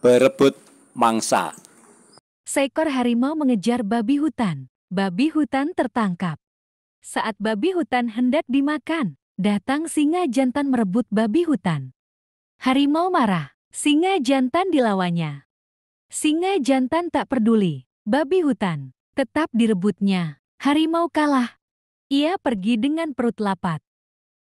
berebut mangsa. Seekor harimau mengejar babi hutan. Babi hutan tertangkap. Saat babi hutan hendak dimakan, datang singa jantan merebut babi hutan. Harimau marah, singa jantan dilawannya. Singa jantan tak peduli, babi hutan tetap direbutnya. Harimau kalah. Ia pergi dengan perut lapar.